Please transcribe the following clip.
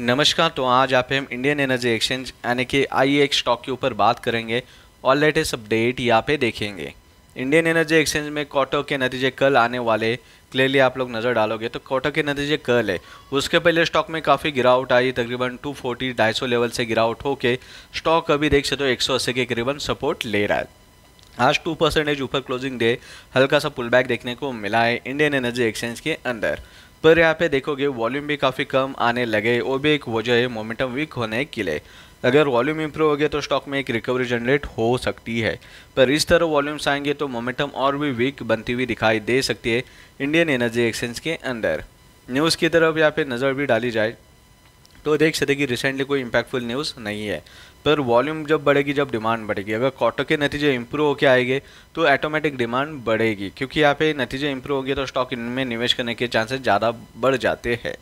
नमस्कार तो आज आप हम इंडियन एनर्जी एक्सचेंज यानी कि आई एक स्टॉक के ऊपर बात करेंगे और लेटेस्ट अपडेट यहाँ पे देखेंगे इंडियन एनर्जी एक्सचेंज में कॉटो के नतीजे कल आने वाले क्लियरली आप लोग नज़र डालोगे तो कॉटो के नतीजे कल है उसके पहले स्टॉक में काफ़ी गिरावट आई तकरीबन 240 सौ लेवल से गिरावट होके स्टॉक अभी देख सकते हो तो 180 के करीबन सपोर्ट ले रहा है आज टू परसेंटेज ऊपर क्लोजिंग डे हल्का सा पुलबैक देखने को मिला है इंडियन एनर्जी एक्सचेंज के अंदर पर यहाँ पे देखोगे वॉल्यूम भी काफ़ी कम आने लगे वो भी एक वजह है मोमेंटम वीक होने के लिए अगर वॉल्यूम इंप्रूव हो गया तो स्टॉक में एक रिकवरी जनरेट हो सकती है पर इस तरह वॉल्यूम्स आएंगे तो मोमेंटम और भी वीक बनती हुई दिखाई दे सकती है इंडियन एनर्जी एक्सचेंज के अंदर न्यूज़ की तरफ यहाँ पे नज़र भी डाली जाए तो देख सकते कि रिसेंटली कोई इम्पैक्टफुल न्यूज़ नहीं है पर वॉल्यूम जब बढ़ेगी जब डिमांड बढ़ेगी अगर कॉटो के नतीजे इंप्रूव होकर आएंगे तो ऑटोमेटिक डिमांड बढ़ेगी क्योंकि यहाँ पे नतीजे इंप्रूव हो गए तो स्टॉक इनमें निवेश करने के चांसेस ज़्यादा बढ़ जाते हैं